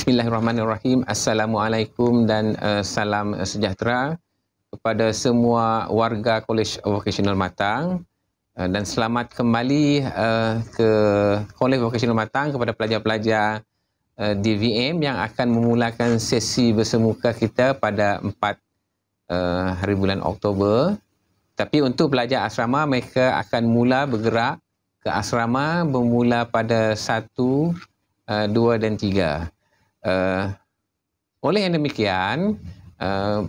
Bismillahirrahmanirrahim. Assalamualaikum dan uh, salam sejahtera kepada semua warga Kolej Vokasional Matang uh, dan selamat kembali uh, ke Kolej Vokasional Matang kepada pelajar-pelajar uh, DVM yang akan memulakan sesi bersemuka kita pada 4 uh, hari bulan Oktober. Tapi untuk pelajar asrama mereka akan mula bergerak ke asrama bermula pada 1 dua dan tiga uh, oleh yang demikian uh,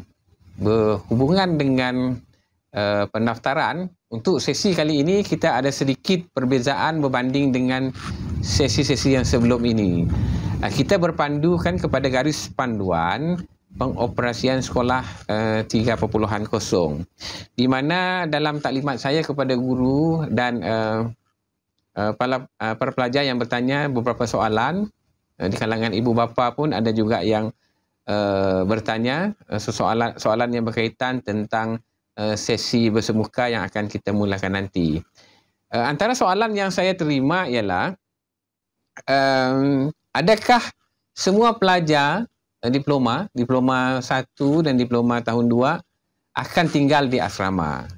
berhubungan dengan uh, pendaftaran untuk sesi kali ini kita ada sedikit perbezaan berbanding dengan sesi-sesi yang sebelum ini. Uh, kita berpandukan kepada garis panduan pengoperasian sekolah uh, 3.0 di mana dalam taklimat saya kepada guru dan uh, uh, para, uh, para pelajar yang bertanya beberapa soalan Eh, di kalangan ibu bapa pun ada juga yang uh, bertanya eh, soalan soalan yang berkaitan tentang uh, sesi bersemuka yang akan kita mulakan nanti. Uh, antara soalan yang saya terima ialah um, adakah semua pelajar uh, diploma, diploma satu dan diploma tahun dua akan tinggal di asrama?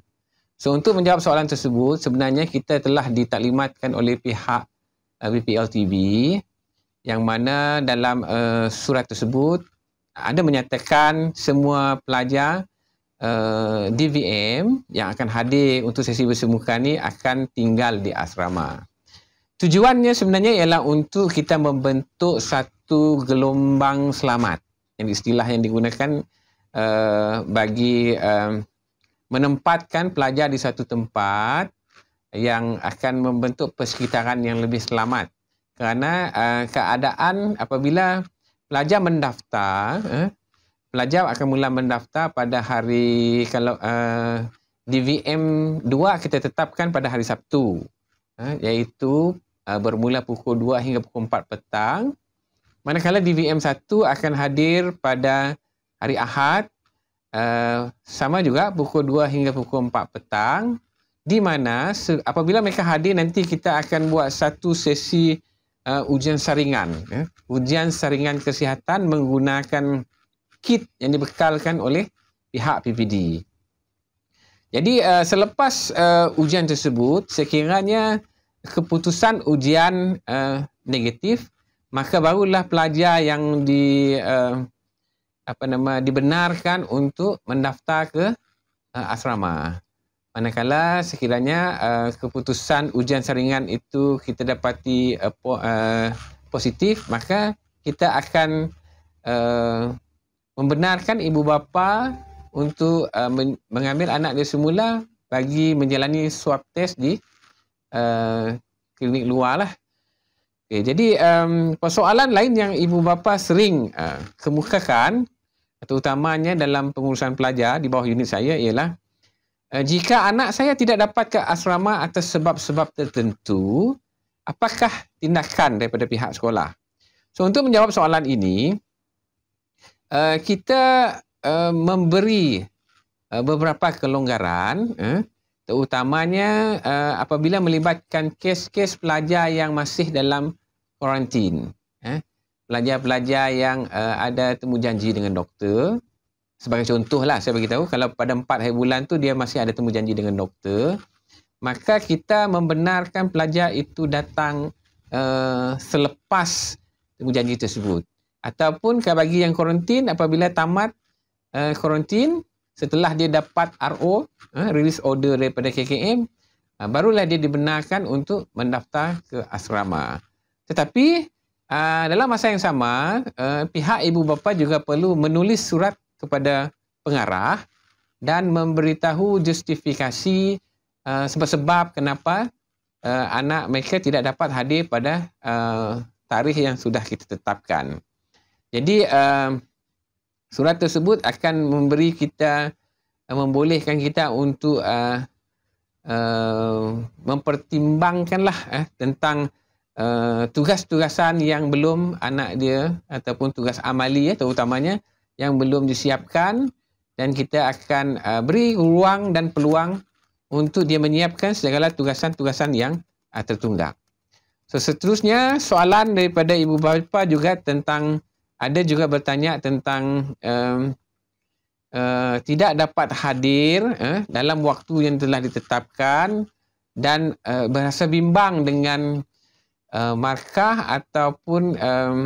So untuk menjawab soalan tersebut sebenarnya kita telah ditaklimatkan oleh pihak uh, BPLTB yang mana dalam uh, surat tersebut ada menyatakan semua pelajar uh, eh, DVM yang akan hadir untuk sesi bersemuka ini akan tinggal di asrama. Tujuannya sebenarnya ialah untuk kita membentuk satu gelombang selamat. Yang istilah yang digunakan uh, bagi um, menempatkan pelajar di satu tempat yang akan membentuk persekitaran yang lebih selamat kerana uh, keadaan apabila pelajar mendaftar eh, pelajar akan mula mendaftar pada hari kalau uh, eh, DVM 2 kita tetapkan pada hari Sabtu eh, iaitu uh, bermula pukul 2 hingga pukul 4 petang manakala DVM 1 akan hadir pada hari Ahad uh, sama juga pukul 2 hingga pukul 4 petang di mana apabila mereka hadir nanti kita akan buat satu sesi uh, ujian saringan. Ya. Ujian saringan kesihatan menggunakan kit yang dibekalkan oleh pihak PPD. Jadi uh, selepas uh, ujian tersebut, sekiranya keputusan ujian uh, negatif, maka barulah pelajar yang di uh, apa nama dibenarkan untuk mendaftar ke uh, asrama. Manakala sekiranya uh, keputusan ujian saringan itu kita dapati uh, po, uh, positif, maka kita akan uh, membenarkan ibu bapa untuk uh, men- mengambil anak dia semula bagi menjalani swab test di uh, klinik luar lah. Okay, jadi um, persoalan lain yang ibu bapa sering uh, kemukakan, terutamanya dalam pengurusan pelajar di bawah unit saya ialah Eh, jika anak saya tidak dapat ke asrama atas sebab-sebab tertentu, apakah tindakan daripada pihak sekolah? So untuk menjawab soalan ini, uh, kita uh, memberi uh, beberapa kelonggaran, uh, terutamanya uh, apabila melibatkan kes-kes pelajar yang masih dalam kuarantin. Uh, pelajar-pelajar yang uh, ada janji dengan doktor, sebagai contohlah saya bagi tahu kalau pada 4 hari bulan tu dia masih ada temu janji dengan doktor maka kita membenarkan pelajar itu datang uh, selepas temu janji tersebut ataupun kalau bagi yang kuarantin apabila tamat uh, kuarantin setelah dia dapat RO uh, eh, release order daripada KKM uh, barulah dia dibenarkan untuk mendaftar ke asrama tetapi uh, dalam masa yang sama uh, pihak ibu bapa juga perlu menulis surat kepada pengarah dan memberitahu justifikasi uh, sebab-sebab kenapa uh, anak mereka tidak dapat hadir pada uh, tarikh yang sudah kita tetapkan. Jadi uh, surat tersebut akan memberi kita uh, membolehkan kita untuk uh, Uh, mempertimbangkanlah eh, tentang uh, tugas-tugasan yang belum anak dia ataupun tugas amali ya terutamanya yang belum disiapkan dan kita akan uh, beri ruang dan peluang untuk dia menyiapkan segala tugasan-tugasan yang uh, tertunggak. So, seterusnya soalan daripada ibu bapa juga tentang ada juga bertanya tentang um, uh, tidak dapat hadir uh, dalam waktu yang telah ditetapkan dan uh, berasa bimbang dengan uh, markah ataupun um,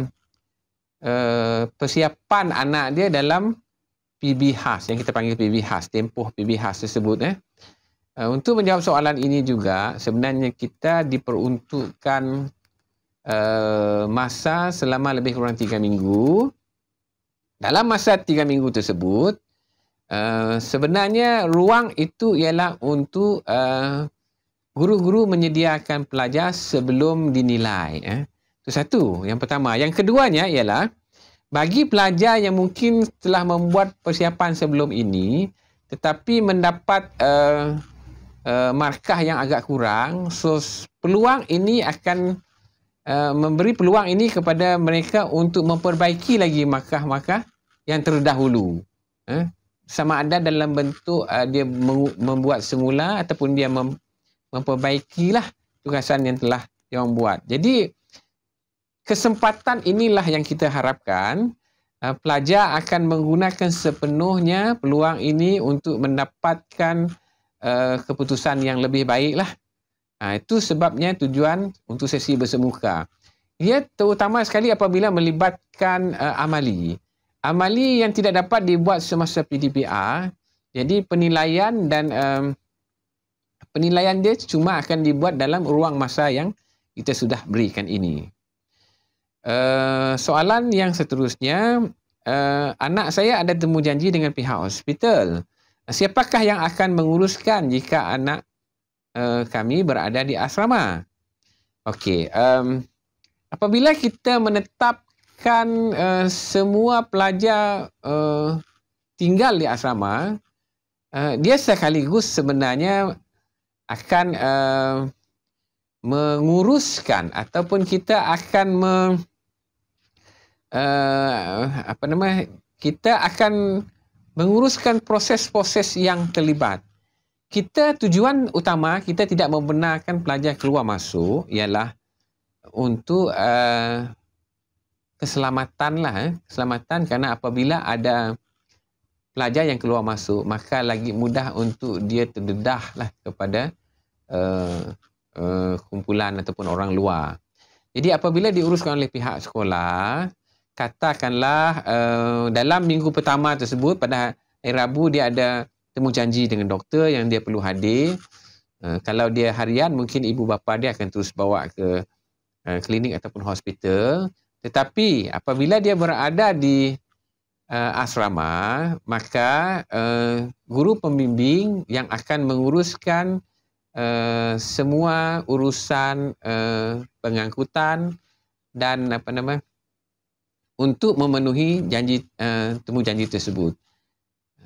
Eh, persiapan anak dia dalam PB khas yang kita panggil PB khas, tempoh PB khas tersebut eh. Uh, untuk menjawab soalan ini juga sebenarnya kita diperuntukkan uh, masa selama lebih kurang 3 minggu. Dalam masa 3 minggu tersebut uh, sebenarnya ruang itu ialah untuk uh, guru-guru menyediakan pelajar sebelum dinilai eh. Itu satu. Yang pertama. Yang keduanya ialah bagi pelajar yang mungkin telah membuat persiapan sebelum ini tetapi mendapat uh, uh, markah yang agak kurang, so peluang ini akan uh, memberi peluang ini kepada mereka untuk memperbaiki lagi markah-markah yang terdahulu. Eh? Sama ada dalam bentuk uh, dia membuat semula ataupun dia mem memperbaikilah tugasan yang telah dia buat. Jadi, kesempatan inilah yang kita harapkan uh, pelajar akan menggunakan sepenuhnya peluang ini untuk mendapatkan uh, keputusan yang lebih baiklah. Uh, itu sebabnya tujuan untuk sesi bersemuka. Ia terutama sekali apabila melibatkan uh, amali. Amali yang tidak dapat dibuat semasa PDPR, jadi penilaian dan um, penilaian dia cuma akan dibuat dalam ruang masa yang kita sudah berikan ini. Eh, soalan yang seterusnya, uh, anak saya ada temu janji dengan pihak hospital. Siapakah yang akan menguruskan jika anak uh, kami berada di asrama? Okey, um, apabila kita menetapkan uh, semua pelajar uh, tinggal di asrama, uh, dia sekaligus sebenarnya akan uh, menguruskan ataupun kita akan me, uh, apa nama kita akan menguruskan proses-proses yang terlibat. Kita tujuan utama kita tidak membenarkan pelajar keluar masuk ialah untuk eh, keselamatan lah, eh. keselamatan karena apabila ada pelajar yang keluar masuk maka lagi mudah untuk dia terdedah lah kepada uh, uh, kumpulan ataupun orang luar. Jadi apabila diuruskan oleh pihak sekolah, katakanlah uh, dalam minggu pertama tersebut pada hari Rabu dia ada temu janji dengan doktor yang dia perlu hadir. Uh, kalau dia harian mungkin ibu bapa dia akan terus bawa ke uh, klinik ataupun hospital. Tetapi apabila dia berada di uh, asrama, maka uh, guru pembimbing yang akan menguruskan Eh, semua urusan uh, pengangkutan dan apa nama untuk memenuhi janji uh, temu janji tersebut.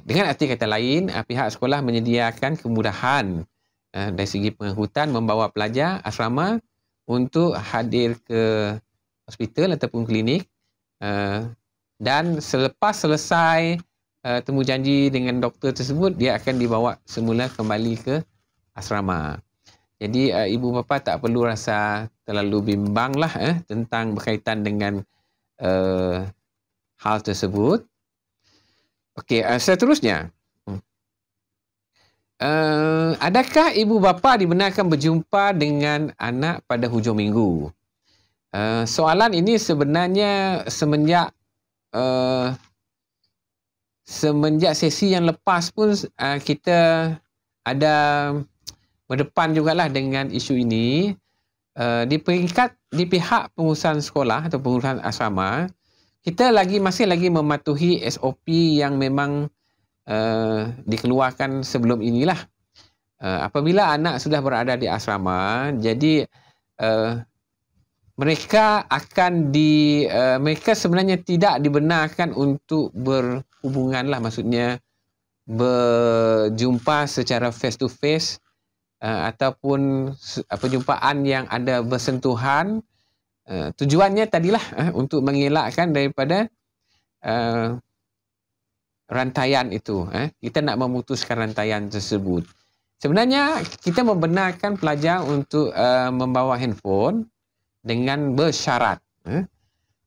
Dengan arti kata lain, uh, pihak sekolah menyediakan kemudahan uh, dari segi pengangkutan membawa pelajar asrama untuk hadir ke hospital ataupun klinik uh, dan selepas selesai uh, temu janji dengan doktor tersebut dia akan dibawa semula kembali ke uh, asrama. Jadi uh, ibu bapa tak perlu rasa terlalu bimbang lah eh, tentang berkaitan dengan uh, hal tersebut. Okey, uh, seterusnya. Uh, adakah ibu bapa dibenarkan berjumpa dengan anak pada hujung minggu? Uh, soalan ini sebenarnya semenjak uh, semenjak sesi yang lepas pun uh, kita ada berdepan jugalah dengan isu ini uh, di peringkat di pihak pengurusan sekolah atau pengurusan asrama kita lagi masih lagi mematuhi SOP yang memang uh, dikeluarkan sebelum inilah uh, apabila anak sudah berada di asrama jadi uh, mereka akan di uh, mereka sebenarnya tidak dibenarkan untuk berhubungan lah maksudnya berjumpa secara face to face uh, ataupun uh, perjumpaan yang ada bersentuhan uh, tujuannya tadilah uh, untuk mengelakkan daripada uh, rantaian itu uh, kita nak memutuskan rantaian tersebut sebenarnya kita membenarkan pelajar untuk uh, membawa handphone dengan bersyarat uh,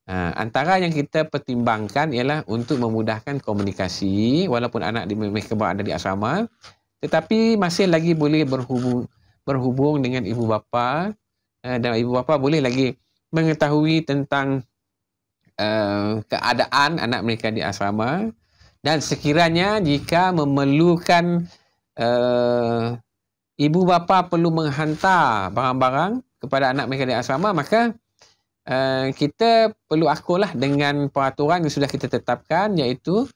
Uh, antara yang kita pertimbangkan ialah untuk memudahkan komunikasi walaupun anak di mereka berada di asrama tetapi masih lagi boleh berhubung berhubung dengan ibu bapa eh, dan ibu bapa boleh lagi mengetahui tentang uh, keadaan anak mereka di asrama dan sekiranya jika memerlukan uh, ibu bapa perlu menghantar barang-barang kepada anak mereka di asrama maka uh, kita perlu akulah dengan peraturan yang sudah kita tetapkan iaitu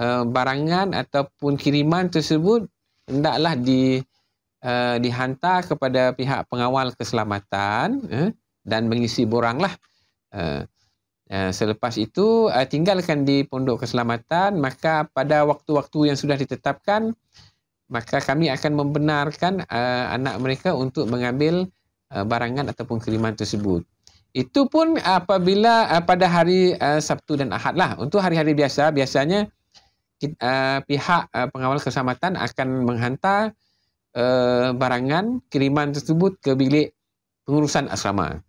uh, barangan ataupun kiriman tersebut hendaklah di uh, dihantar kepada pihak pengawal keselamatan eh, dan mengisi boranglah. Uh, uh, selepas itu uh, tinggalkan di pondok keselamatan maka pada waktu-waktu yang sudah ditetapkan maka kami akan membenarkan uh, anak mereka untuk mengambil uh, barangan ataupun kiriman tersebut. Itu pun apabila uh, pada hari uh, Sabtu dan Ahad lah. Untuk hari-hari biasa biasanya kita, uh, pihak uh, pengawal keselamatan akan menghantar uh, barangan kiriman tersebut ke bilik pengurusan asrama.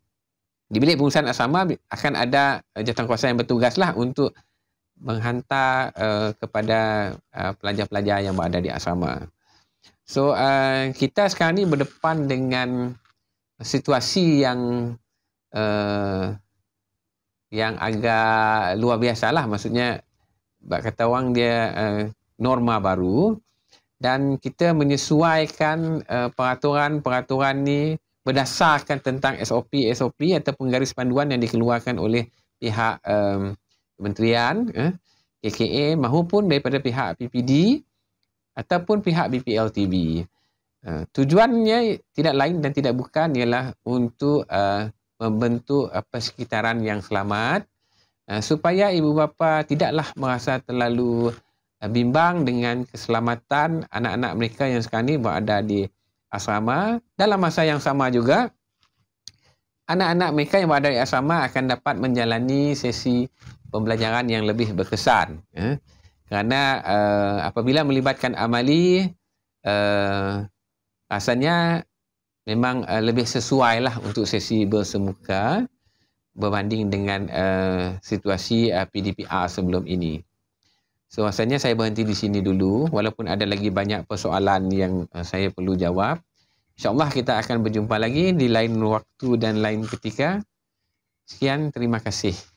Di bilik pengurusan asrama akan ada kuasa yang bertugaslah untuk menghantar uh, kepada uh, pelajar-pelajar yang berada di asrama. So uh, kita sekarang ni berdepan dengan situasi yang uh, yang agak luar biasa lah maksudnya bak kata orang dia uh, norma baru dan kita menyesuaikan uh, peraturan-peraturan ni berdasarkan tentang SOP SOP ataupun garis panduan yang dikeluarkan oleh pihak um, kementerian eh, KKA maupun daripada pihak PPD ataupun pihak BPLTB. Uh, tujuannya tidak lain dan tidak bukan ialah untuk uh, membentuk uh, persekitaran yang selamat Ah, supaya ibu bapa tidaklah merasa terlalu ah, bimbang dengan keselamatan anak-anak mereka yang sekarang ini berada di asrama. Dalam masa yang sama juga, anak-anak mereka yang berada di asrama akan dapat menjalani sesi pembelajaran yang lebih berkesan. Ya. Kerana ah, apabila melibatkan amali, rasanya memang lebih sesuai untuk sesi bersemuka. Uh, berbanding dengan uh, situasi uh, eh, PDPR sebelum ini. So, rasanya saya berhenti di sini dulu. Walaupun ada lagi banyak persoalan yang uh, saya perlu jawab. InsyaAllah kita akan berjumpa lagi di lain waktu dan lain ketika. Sekian, terima kasih.